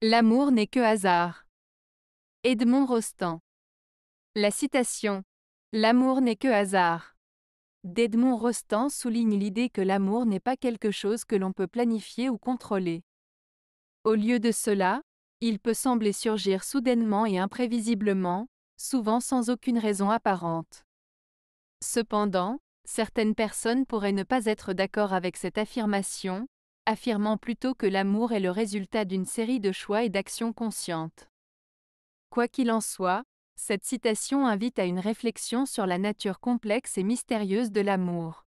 L'amour n'est que hasard. Edmond Rostand. La citation L'amour n'est que hasard d'Edmond Rostand souligne l'idée que l'amour n'est pas quelque chose que l'on peut planifier ou contrôler. Au lieu de cela, il peut sembler surgir soudainement et imprévisiblement, souvent sans aucune raison apparente. Cependant, certaines personnes pourraient ne pas être d'accord avec cette affirmation, affirmant plutôt que l'amour est le résultat d'une série de choix et d'actions conscientes. Quoi qu'il en soit, cette citation invite à une réflexion sur la nature complexe et mystérieuse de l'amour.